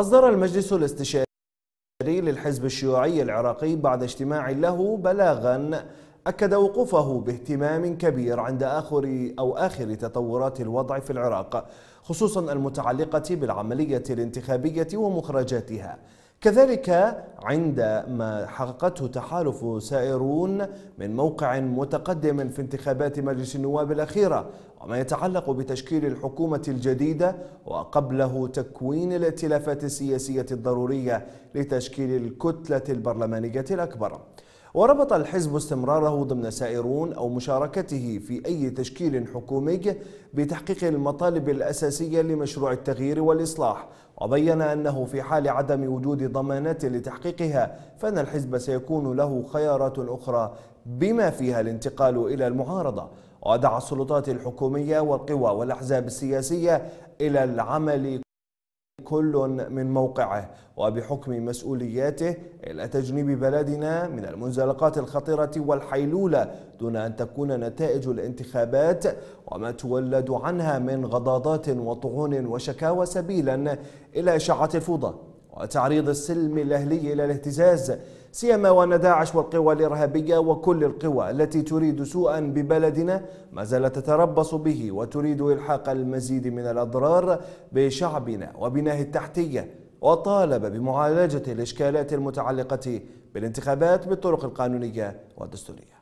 أصدر المجلس الاستشاري للحزب الشيوعي العراقي بعد اجتماع له بلاغا أكد وقوفه باهتمام كبير عند آخر أو آخر تطورات الوضع في العراق خصوصا المتعلقة بالعملية الانتخابية ومخرجاتها كذلك عندما حققته تحالف سائرون من موقع متقدم في انتخابات مجلس النواب الأخيرة وما يتعلق بتشكيل الحكومة الجديدة وقبله تكوين الائتلافات السياسية الضرورية لتشكيل الكتلة البرلمانية الأكبر وربط الحزب استمراره ضمن سائرون أو مشاركته في أي تشكيل حكومي بتحقيق المطالب الأساسية لمشروع التغيير والإصلاح وبين أنه في حال عدم وجود ضمانات لتحقيقها فأن الحزب سيكون له خيارات أخرى بما فيها الانتقال إلى المعارضة ودعا السلطات الحكومية والقوى والأحزاب السياسية إلى العمل كل من موقعه وبحكم مسؤولياته إلى تجنيب بلدنا من المنزلقات الخطيرة والحيلولة دون أن تكون نتائج الانتخابات وما تولد عنها من غضاضات وطعون وشكاوى سبيلا إلى إشاعة الفوضى وتعريض السلم الأهلي إلى الاهتزاز سيما وأن داعش والقوى الإرهابية وكل القوى التي تريد سوءا ببلدنا ما زالت تتربص به وتريد إلحاق المزيد من الأضرار بشعبنا وبناه التحتية وطالب بمعالجة الإشكالات المتعلقة بالانتخابات بالطرق القانونية والدستورية